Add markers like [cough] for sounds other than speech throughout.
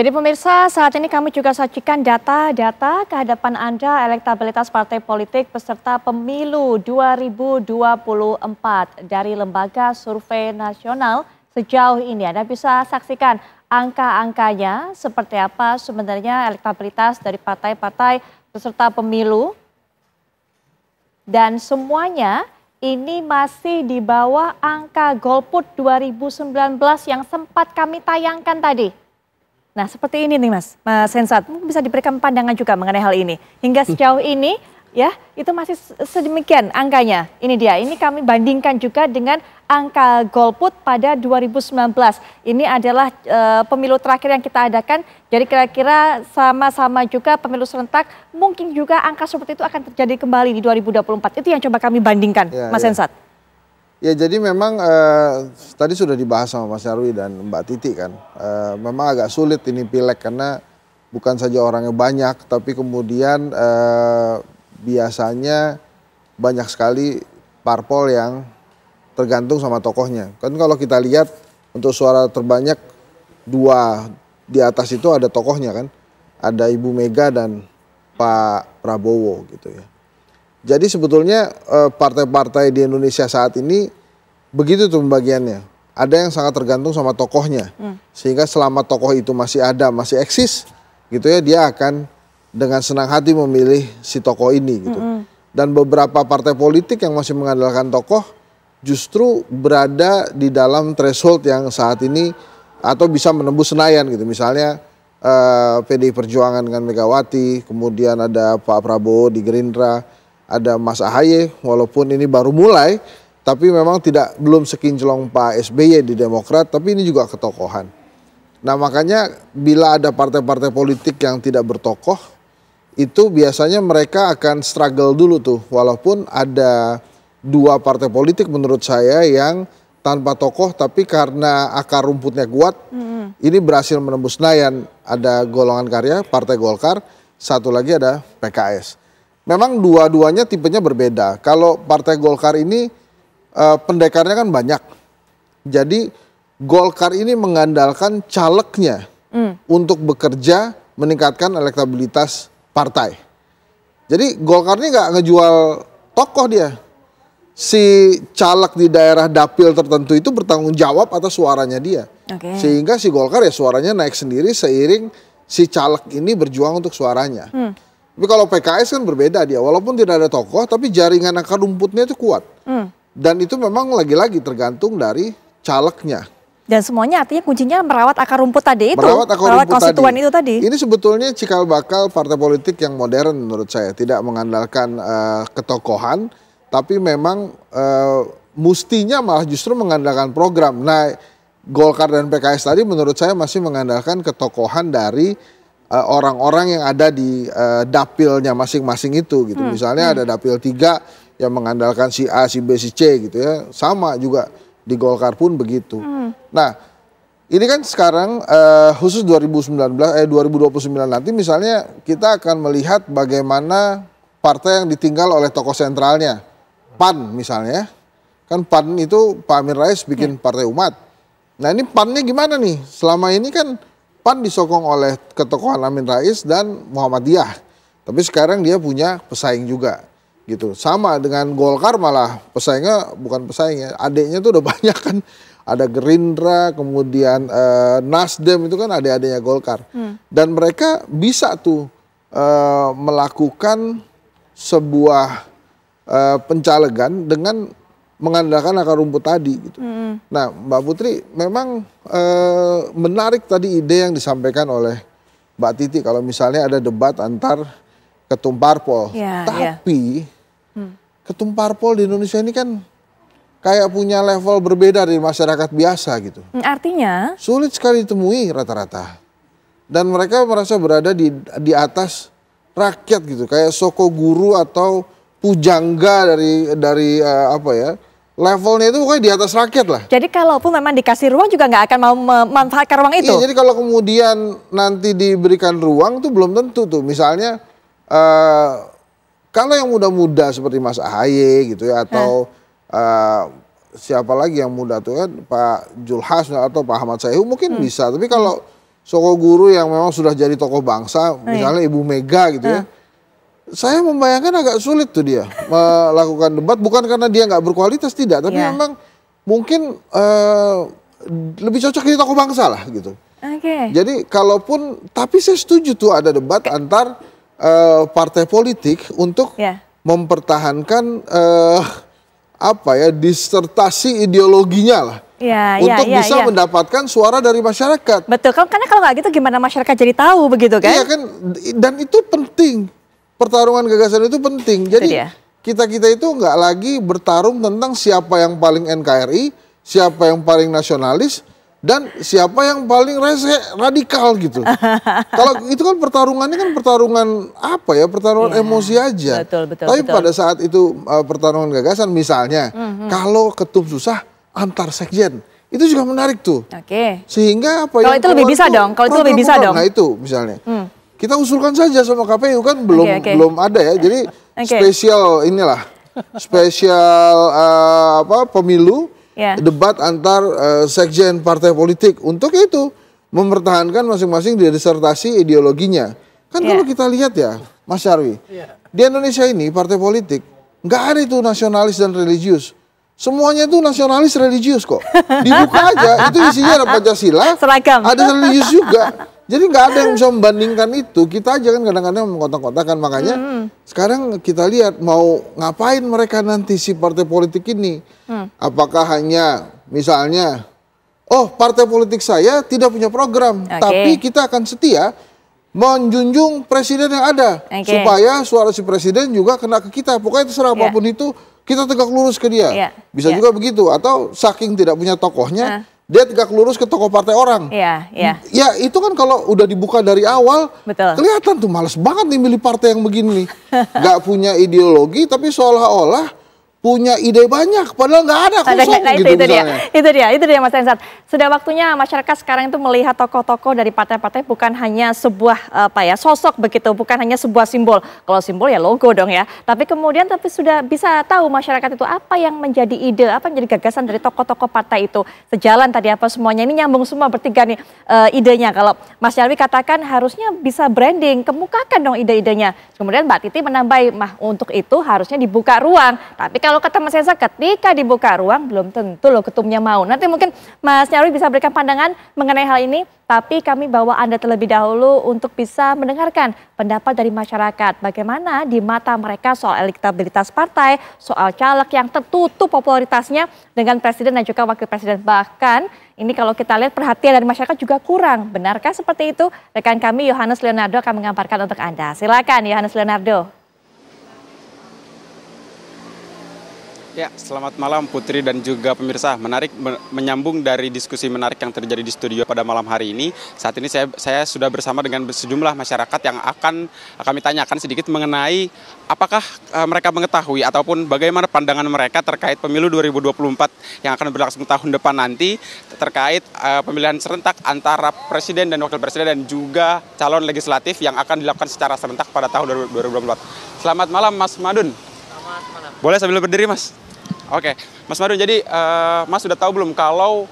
Jadi pemirsa, saat ini kami juga sajikan data-data kehadapan Anda elektabilitas partai politik peserta pemilu 2024 dari Lembaga Survei Nasional sejauh ini. Anda bisa saksikan angka-angkanya seperti apa sebenarnya elektabilitas dari partai-partai peserta pemilu. Dan semuanya ini masih di bawah angka golput 2019 yang sempat kami tayangkan tadi. Nah, seperti ini nih Mas, Mas Hensat, mungkin bisa diberikan pandangan juga mengenai hal ini. Hingga hmm. sejauh ini, ya, itu masih sedemikian angkanya. Ini dia, ini kami bandingkan juga dengan angka golput pada 2019. Ini adalah e, pemilu terakhir yang kita adakan, jadi kira-kira sama-sama juga pemilu serentak, mungkin juga angka seperti itu akan terjadi kembali di 2024. Itu yang coba kami bandingkan, ya, Mas ya. Hensat. Ya jadi memang eh, tadi sudah dibahas sama Mas Nyarwi dan Mbak Titi kan. Eh, memang agak sulit ini pilek karena bukan saja orangnya banyak tapi kemudian eh, biasanya banyak sekali parpol yang tergantung sama tokohnya. Kan kalau kita lihat untuk suara terbanyak dua di atas itu ada tokohnya kan. Ada Ibu Mega dan Pak Prabowo gitu ya. Jadi sebetulnya eh, partai-partai di Indonesia saat ini begitu tuh pembagiannya. Ada yang sangat tergantung sama tokohnya. Hmm. Sehingga selama tokoh itu masih ada, masih eksis, gitu ya dia akan dengan senang hati memilih si tokoh ini gitu. Hmm, hmm. Dan beberapa partai politik yang masih mengandalkan tokoh justru berada di dalam threshold yang saat ini atau bisa menembus Senayan gitu. Misalnya eh, PDI Perjuangan dengan Megawati, kemudian ada Pak Prabowo di Gerindra ada Mas Ahaye walaupun ini baru mulai tapi memang tidak belum sekinclong Pak SBY di Demokrat tapi ini juga ketokohan. Nah makanya bila ada partai-partai politik yang tidak bertokoh itu biasanya mereka akan struggle dulu tuh walaupun ada dua partai politik menurut saya yang tanpa tokoh tapi karena akar rumputnya kuat mm-hmm. ini berhasil menembus Nayan ada golongan karya Partai Golkar satu lagi ada PKS memang dua-duanya tipenya berbeda. Kalau Partai Golkar ini uh, pendekarnya kan banyak. Jadi Golkar ini mengandalkan calegnya mm. untuk bekerja meningkatkan elektabilitas partai. Jadi Golkar ini nggak ngejual tokoh dia. Si caleg di daerah dapil tertentu itu bertanggung jawab atas suaranya dia. Okay. Sehingga si Golkar ya suaranya naik sendiri seiring si caleg ini berjuang untuk suaranya. Hmm. Tapi kalau PKS kan berbeda dia, walaupun tidak ada tokoh, tapi jaringan akar rumputnya itu kuat. Hmm. Dan itu memang lagi-lagi tergantung dari calegnya. Dan semuanya artinya kuncinya merawat akar rumput tadi itu. Merawat akar merawat rumput tadi. itu tadi. Ini sebetulnya cikal bakal partai politik yang modern menurut saya. Tidak mengandalkan uh, ketokohan, tapi memang uh, mustinya malah justru mengandalkan program. Nah, Golkar dan PKS tadi menurut saya masih mengandalkan ketokohan dari Eh, orang-orang yang ada di uh, dapilnya masing-masing itu gitu. Hmm. Misalnya hmm. ada dapil tiga yang mengandalkan si A, si B, si C gitu ya. Sama juga di Golkar pun begitu. Hmm. Nah, ini kan sekarang uh, khusus 2019 eh 2029 nanti misalnya kita akan melihat bagaimana partai yang ditinggal oleh tokoh sentralnya. PAN misalnya. Ya. Kan PAN itu Pak Amin Rais bikin hmm. partai umat. Nah, ini PAN-nya gimana nih? Selama ini kan PAN disokong oleh ketokohan Amin Rais dan Muhammadiyah. Tapi sekarang dia punya pesaing juga gitu. Sama dengan Golkar malah pesaingnya bukan pesaingnya, adiknya tuh udah [laughs] banyak kan. Ada Gerindra, kemudian eh, Nasdem itu kan adik-adiknya Golkar. Hmm. Dan mereka bisa tuh eh, melakukan sebuah eh, pencalegan dengan mengandalkan akar rumput tadi gitu. Mm. Nah, Mbak Putri memang e, menarik tadi ide yang disampaikan oleh Mbak Titi kalau misalnya ada debat antar ketum parpol. Yeah, ya. Tapi yeah. Hmm. ketum parpol di Indonesia ini kan kayak punya level berbeda dari masyarakat biasa gitu. Hmm, artinya? Sulit sekali ditemui rata-rata. Dan mereka merasa berada di di atas rakyat gitu, kayak soko guru atau pujangga dari dari uh, apa ya? levelnya itu pokoknya di atas rakyat lah. Jadi kalaupun memang dikasih ruang juga nggak akan mau memanfaatkan ruang iya, itu. Iya, jadi kalau kemudian nanti diberikan ruang tuh belum tentu tuh. Misalnya uh, kalau yang muda-muda seperti Mas Ahaye gitu ya atau uh, siapa lagi yang muda tuh kan Pak Julhas atau Pak Ahmad Sayhu mungkin hmm. bisa. Tapi kalau hmm. Soko Guru yang memang sudah jadi tokoh bangsa, hmm. misalnya Ibu Mega gitu hmm. ya saya membayangkan agak sulit tuh dia melakukan debat bukan karena dia nggak berkualitas tidak tapi yeah. memang mungkin uh, lebih cocok di tokoh bangsa lah gitu. Okay. Jadi kalaupun tapi saya setuju tuh ada debat okay. antar uh, partai politik untuk yeah. mempertahankan uh, apa ya disertasi ideologinya lah. Ya, untuk iya, bisa ya. mendapatkan suara dari masyarakat. Betul, kan, karena kalau nggak gitu gimana masyarakat jadi tahu begitu kan? Iya kan, dan itu penting pertarungan gagasan itu penting. Jadi kita-kita itu nggak lagi bertarung tentang siapa yang paling NKRI, siapa yang paling nasionalis, dan siapa yang paling rese radikal gitu. [laughs] Kalau itu kan pertarungannya kan pertarungan apa ya? Pertarungan yeah. emosi aja. Betul, betul, Tapi betul. pada saat itu uh, pertarungan gagasan misalnya, mm -hmm. kalau ketum susah antar sekjen. Itu juga menarik tuh. Oke. Okay. Sehingga apa Kalau itu lebih bisa dong, kalau itu lebih bisa dong. Nah, itu misalnya. Hmm. Kita usulkan saja sama KPU kan belum okay, okay. belum ada ya. Jadi okay. spesial inilah spesial uh, apa pemilu yeah. debat antar uh, sekjen partai politik untuk itu mempertahankan masing-masing di disertasi ideologinya. Kan yeah. kalau kita lihat ya, Mas Syarwi, yeah. di Indonesia ini partai politik nggak ada itu nasionalis dan religius. Semuanya itu nasionalis religius kok. [laughs] Dibuka aja, itu isinya ada Pancasila, Seragam. ada religius juga. [laughs] Jadi nggak ada yang bisa membandingkan itu. Kita aja kan kadang-kadang mengkotak-kotakan. Makanya hmm. sekarang kita lihat mau ngapain mereka nanti si partai politik ini. Hmm. Apakah hanya misalnya, oh partai politik saya tidak punya program. Okay. Tapi kita akan setia menjunjung presiden yang ada. Okay. Supaya suara si presiden juga kena ke kita. Pokoknya terserah yeah. apapun itu, kita tegak lurus ke dia. Yeah. Bisa yeah. juga begitu. Atau saking tidak punya tokohnya. Uh dia tegak lurus ke toko partai orang. Iya, iya. Ya itu kan kalau udah dibuka dari awal, Betul. kelihatan tuh males banget nih milih partai yang begini. [laughs] Gak punya ideologi tapi seolah-olah punya ide banyak padahal nggak ada kosong nah, gitu itu, Dia. Itu dia, itu dia Mas Ensat Sudah waktunya masyarakat sekarang itu melihat tokoh-tokoh dari partai-partai bukan hanya sebuah eh, apa ya sosok begitu, bukan hanya sebuah simbol. Kalau simbol ya logo dong ya. Tapi kemudian tapi sudah bisa tahu masyarakat itu apa yang menjadi ide, apa yang menjadi gagasan dari tokoh-tokoh partai itu. Sejalan tadi apa semuanya ini nyambung semua bertiga nih uh, idenya. Kalau Mas Yarwi katakan harusnya bisa branding, kemukakan dong ide-idenya. Kemudian Mbak Titi menambah, mah untuk itu harusnya dibuka ruang. Tapi kalau kalau kata Mas Esa ketika dibuka ruang belum tentu loh ketumnya mau. Nanti mungkin Mas Nyarwi bisa berikan pandangan mengenai hal ini, tapi kami bawa Anda terlebih dahulu untuk bisa mendengarkan pendapat dari masyarakat. Bagaimana di mata mereka soal elektabilitas partai, soal caleg yang tertutup popularitasnya dengan presiden dan juga wakil presiden. Bahkan ini kalau kita lihat perhatian dari masyarakat juga kurang. Benarkah seperti itu? Rekan kami Yohanes Leonardo akan mengamparkan untuk Anda. Silakan Yohanes Leonardo. Ya, selamat malam Putri dan juga pemirsa. Menarik menyambung dari diskusi menarik yang terjadi di studio pada malam hari ini. Saat ini saya saya sudah bersama dengan sejumlah masyarakat yang akan kami tanyakan sedikit mengenai apakah uh, mereka mengetahui ataupun bagaimana pandangan mereka terkait pemilu 2024 yang akan berlangsung tahun depan nanti terkait uh, pemilihan serentak antara presiden dan wakil presiden dan juga calon legislatif yang akan dilakukan secara serentak pada tahun 2024. Selamat malam Mas Madun. Boleh sambil berdiri, Mas. Oke, Mas Madun, jadi uh, Mas sudah tahu belum kalau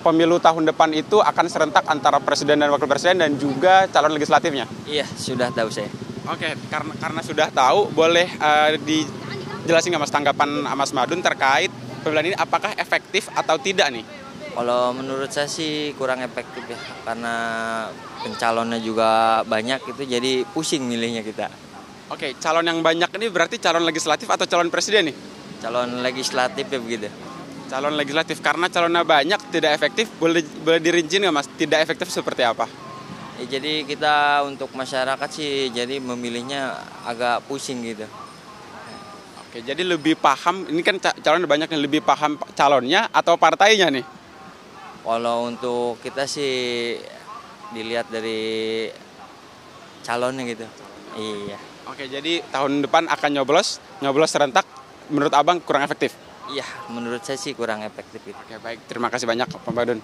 pemilu tahun depan itu akan serentak antara presiden dan wakil presiden dan juga calon legislatifnya? Iya, sudah tahu saya. Oke, karena karena sudah tahu, boleh uh, dijelasin nggak Mas tanggapan Mas Madun terkait pemilihan ini apakah efektif atau tidak nih? Kalau menurut saya sih kurang efektif ya, karena pencalonnya juga banyak itu jadi pusing milihnya kita. Oke, calon yang banyak ini berarti calon legislatif atau calon presiden nih? calon legislatif ya begitu calon legislatif karena calonnya banyak tidak efektif boleh boleh dirinci nggak mas tidak efektif seperti apa ya, jadi kita untuk masyarakat sih jadi memilihnya agak pusing gitu oke jadi lebih paham ini kan calon banyak yang lebih paham calonnya atau partainya nih kalau untuk kita sih dilihat dari calonnya gitu iya oke jadi tahun depan akan nyoblos nyoblos serentak menurut abang kurang efektif? Iya, menurut saya sih kurang efektif. Oke baik, terima kasih banyak Pak Madun.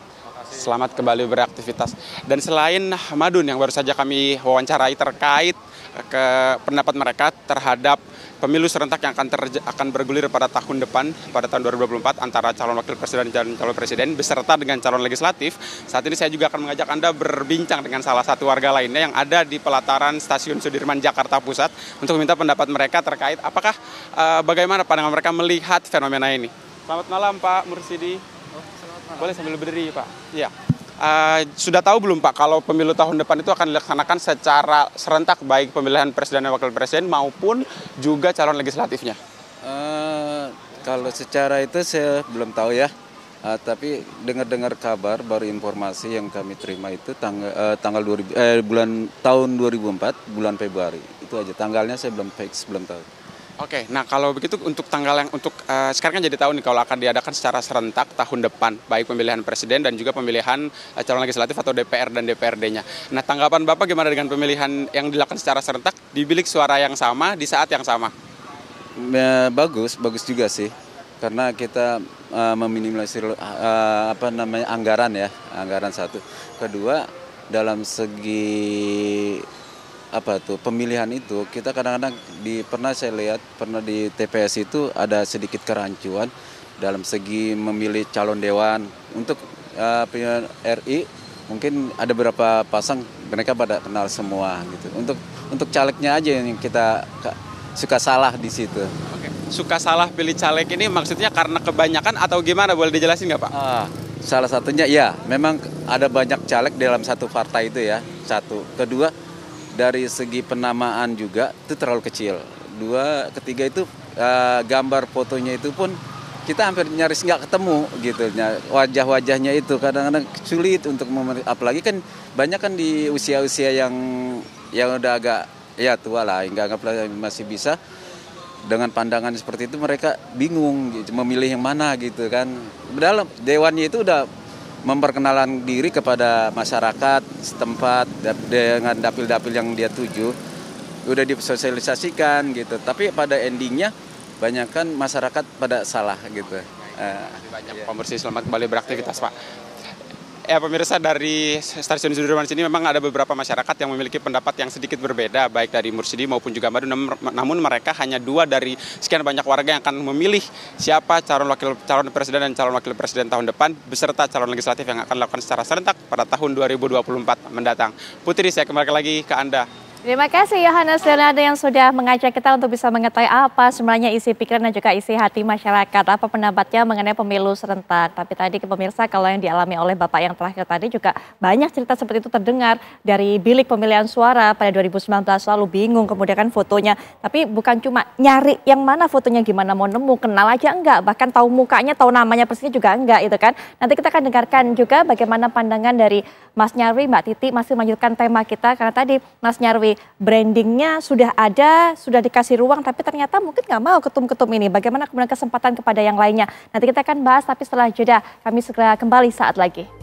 Selamat kembali beraktivitas. Dan selain Madun yang baru saja kami wawancarai terkait ke pendapat mereka terhadap pemilu serentak yang akan terje, akan bergulir pada tahun depan pada tahun 2024 antara calon wakil presiden dan calon presiden beserta dengan calon legislatif. Saat ini saya juga akan mengajak Anda berbincang dengan salah satu warga lainnya yang ada di pelataran stasiun Sudirman Jakarta Pusat untuk meminta pendapat mereka terkait apakah eh, bagaimana pandangan mereka melihat fenomena ini. Selamat malam Pak Mursidi. Oh, Boleh sambil berdiri Pak. Iya. Eh, sudah tahu belum Pak kalau pemilu tahun depan itu akan dilaksanakan secara serentak baik pemilihan presiden dan wakil presiden maupun juga calon legislatifnya? Uh, kalau secara itu saya belum tahu ya. Uh, tapi dengar-dengar kabar baru informasi yang kami terima itu tanggal uh, tanggal 2000 eh, bulan tahun 2004 bulan Februari. Itu aja tanggalnya saya belum fix belum tahu. Oke, nah kalau begitu untuk tanggal yang untuk uh, sekarang kan jadi tahun nih kalau akan diadakan secara serentak tahun depan baik pemilihan presiden dan juga pemilihan uh, calon legislatif atau DPR dan DPRD-nya. Nah tanggapan bapak gimana dengan pemilihan yang dilakukan secara serentak di bilik suara yang sama di saat yang sama? Ya, bagus, bagus juga sih karena kita uh, meminimalisir uh, apa namanya anggaran ya anggaran satu. Kedua dalam segi apa tuh pemilihan itu kita kadang-kadang di pernah saya lihat pernah di TPS itu ada sedikit kerancuan dalam segi memilih calon dewan untuk uh, eh, pilihan RI mungkin ada beberapa pasang mereka pada kenal semua gitu untuk untuk calegnya aja yang kita suka salah di situ. Oke. Suka salah pilih caleg ini maksudnya karena kebanyakan atau gimana boleh dijelasin nggak pak? uh, salah satunya ya memang ada banyak caleg dalam satu partai itu ya satu kedua dari segi penamaan juga itu terlalu kecil. Dua, ketiga itu uh, gambar fotonya itu pun kita hampir nyaris nggak ketemu gitu wajah-wajahnya itu kadang-kadang sulit untuk apalagi kan banyak kan di usia-usia yang yang udah agak ya tua lah nggak nggak masih bisa dengan pandangan seperti itu mereka bingung gitu, memilih yang mana gitu kan dalam dewannya itu udah memperkenalan diri kepada masyarakat setempat dengan dapil-dapil yang dia tuju udah disosialisasikan gitu tapi pada endingnya banyakkan masyarakat pada salah gitu. Terima ah, banyak. Iya. Pembersih selamat kembali beraktivitas Pak. Ya pemirsa dari stasiun Sudirman sini memang ada beberapa masyarakat yang memiliki pendapat yang sedikit berbeda baik dari Mursidi maupun juga Madu namun mereka hanya dua dari sekian banyak warga yang akan memilih siapa calon wakil calon presiden dan calon wakil presiden tahun depan beserta calon legislatif yang akan dilakukan secara serentak pada tahun 2024 mendatang. Putri saya kembali lagi ke Anda. Terima kasih Yohanes Leonardo yang sudah mengajak kita untuk bisa mengetahui apa sebenarnya isi pikiran dan juga isi hati masyarakat. Apa pendapatnya mengenai pemilu serentak. Tapi tadi ke pemirsa kalau yang dialami oleh Bapak yang terakhir tadi juga banyak cerita seperti itu terdengar dari bilik pemilihan suara pada 2019 lalu bingung kemudian kan fotonya. Tapi bukan cuma nyari yang mana fotonya gimana mau nemu, kenal aja enggak. Bahkan tahu mukanya, tahu namanya persisnya juga enggak itu kan. Nanti kita akan dengarkan juga bagaimana pandangan dari Mas Nyarwi, Mbak Titi masih melanjutkan tema kita karena tadi Mas Nyarwi brandingnya sudah ada, sudah dikasih ruang, tapi ternyata mungkin nggak mau ketum-ketum ini. Bagaimana kemudian kesempatan kepada yang lainnya? Nanti kita akan bahas, tapi setelah jeda kami segera kembali saat lagi.